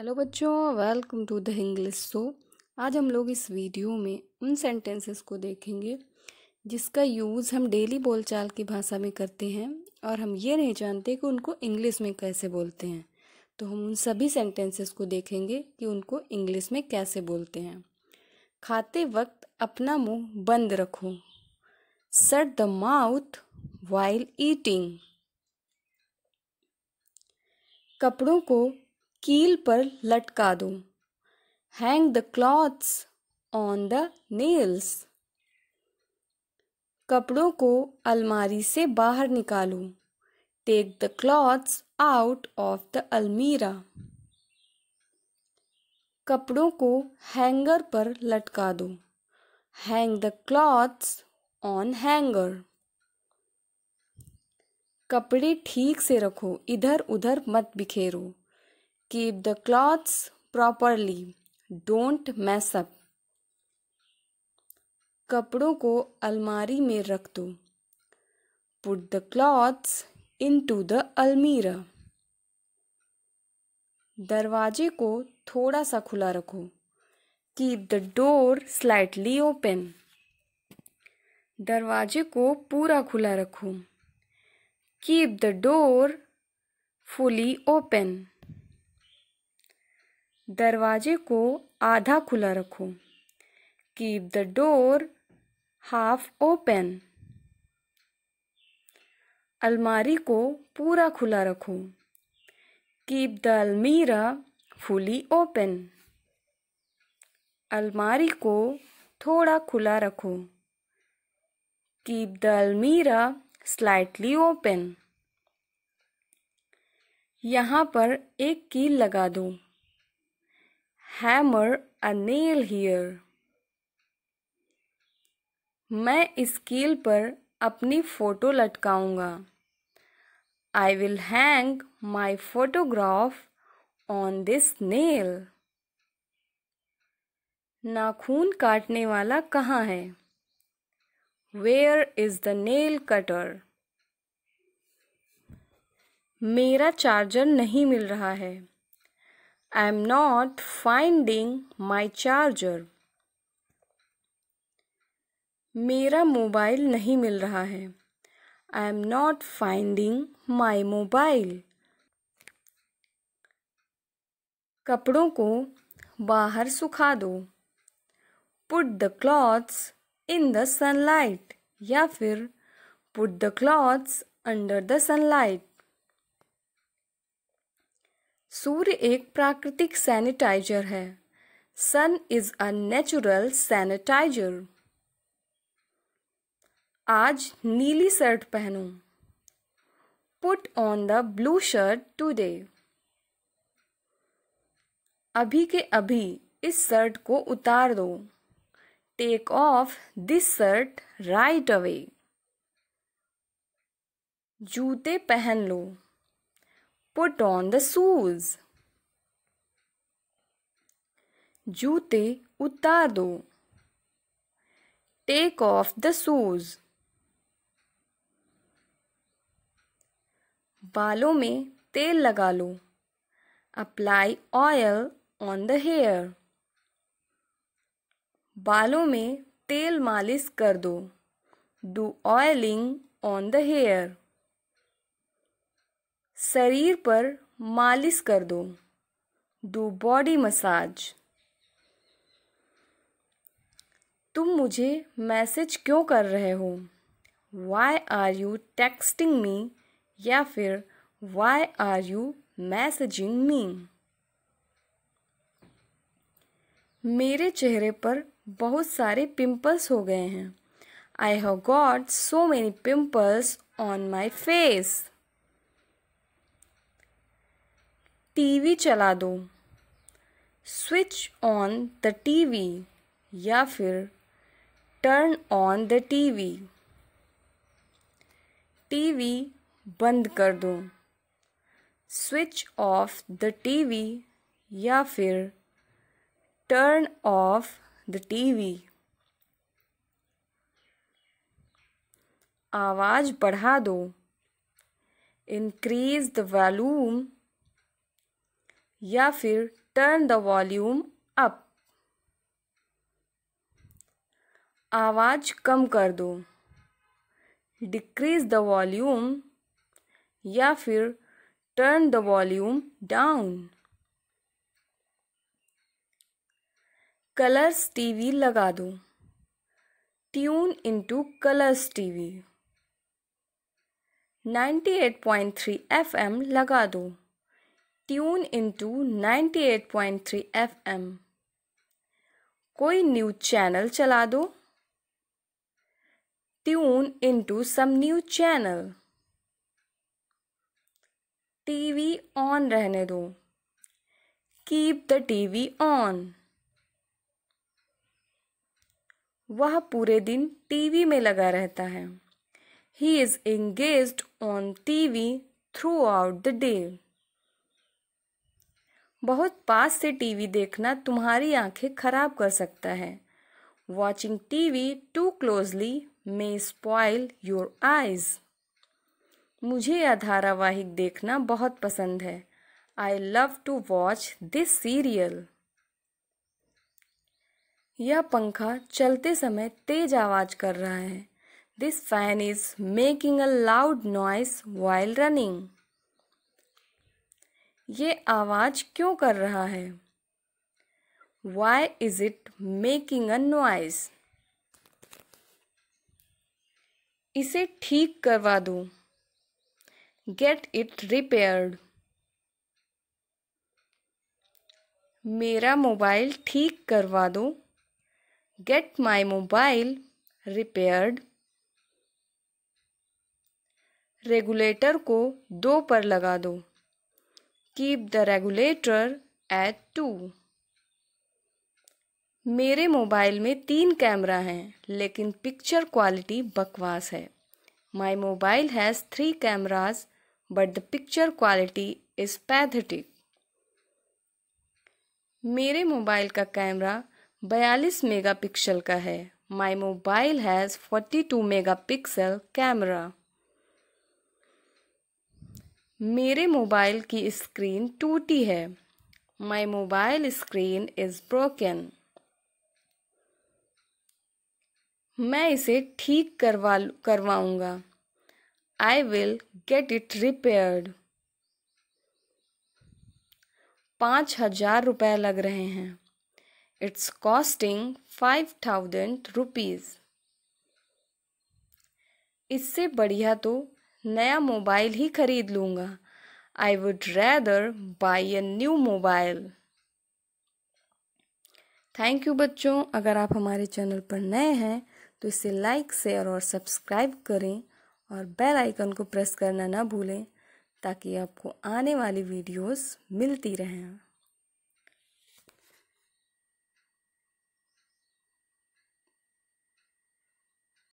hello बच्चों welcome to the English show आज हम लोग इस वीडियो में उन सेंटेंसेस को देखेंगे जिसका यूज़ हम डेली बोलचाल की भाषा में करते हैं और हम ये नहीं जानते कि उनको इंग्लिश में कैसे बोलते हैं तो हम उन सभी सेंटेंसेस को देखेंगे कि उनको इंग्लिश में कैसे बोलते हैं खाते वक्त अपना मुंह बंद रखो सट द माउथ वाइल ईटिंग कपड़ों को कील पर लटका दो hang the clothes on the nails कपड़ों को अलमारी से बाहर निकालो take the clothes out of the almirah कपड़ों को हैंगर पर लटका दो hang the clothes on hanger कपड़े ठीक से रखो इधर उधर मत बिखेरो keep the clothes properly don't mess up कपड़ों को अलमारी में रख दो put the clothes into the almirah दरवाजे को थोड़ा सा खुला रखो keep the door slightly open दरवाजे को पूरा खुला रखो keep the door fully open दरवाजे को आधा खुला रखो keep the door half open अलमारी को पूरा खुला रखो keep the almirah fully open अलमारी को थोड़ा खुला रखो keep the almirah slightly open यहाँ पर एक कील लगा दो हैमर अ नेल हियर मैं स्केल पर अपनी फ़ोटो लटकाऊंगा I will hang my photograph on this nail नाखून काटने वाला कहाँ है where is the nail cutter मेरा चार्जर नहीं मिल रहा है I am not finding my charger मेरा मोबाइल नहीं मिल रहा है I am not finding my mobile कपड़ों को बाहर सुखा दो put the clothes in the sunlight या फिर put the clothes under the sunlight सूर्य एक प्राकृतिक सैनिटाइजर है sun is a natural sanitiser आज नीली शर्ट पहनो put on the blue shirt today अभी के अभी इस शर्ट को उतार दो take off this shirt right away जूते पहन लो पुट ऑन द शूज जूते उतार दो टेक ऑफ द शूज बालों में तेल लगा लो apply oil on the hair बालों में तेल मालिश कर दो do oiling on the hair शरीर पर मालिश कर दो डू बॉडी मसाज तुम मुझे मैसेज क्यों कर रहे हो why are you texting me या फिर why are you messaging me मेरे चेहरे पर बहुत सारे पिंपल्स हो गए हैं I have got so many pimples on my face TV चला दो स्विच ऑन द टीवी या फिर turn on the TV TV बंद कर दो स्विच ऑफ द टीवी या फिर टर्न ऑफ द टीवी आवाज़ बढ़ा दो इंक्रीज द वॉल्यूम या फिर टर्न द वॉल्यूम अप आवाज़ कम कर दो डिक्रीज द वॉल्यूम या फिर turn the volume down Colors TV लगा दो tune into Colors TV 98.3 FM लगा दो ट्यून इनटू 98.3 एफएम कोई न्यूज चैनल चला दो tune into some news channel TV on रहने दो कीप द टीवी ऑन वह पूरे दिन टीवी में लगा रहता है he is engage on TV throughout the day बहुत पास से टीवी देखना तुम्हारी आंखें खराब कर सकता है watching TV too closely may spoil your eyes मुझे यह धारावाहिक देखना बहुत पसंद है I love to watch this serial यह पंखा चलते समय तेज आवाज कर रहा है this fan is making a loud noise while running ये आवाज़ क्यों कर रहा है why is it making a noise इसे ठीक करवा दो गेट इट रिपेयर्ड मेरा मोबाइल ठीक करवा दो get my mobile repaired regulator को दो पर लगा दो keep the regulator at two मेरे मोबाइल में तीन कैमरा हैं लेकिन पिक्चर क्वालिटी बकवास है my mobile has three cameras but the picture quality is pathetic मेरे मोबाइल का कैमरा बयालीस मेगा पिक्सल का है my mobile has forty two megapixel camera मेरे मोबाइल की स्क्रीन टूटी है my mobile screen is broken मैं इसे ठीक करवा करवाऊंगा I will gate it repaired पाँच हजार रुपये लग रहे हैं it's costing five thousand rupees इससे बढ़िया तो नया मोबाइल ही खरीद लूँगा I would rather buy a new mobile thank you बच्चों अगर आप हमारे चैनल पर नए हैं तो इसे लाइक शेयर और सब्सक्राइब करें और बेल आइकन को प्रेस करना ना भूलें ताकि आपको आने वाली वीडियोस मिलती रहें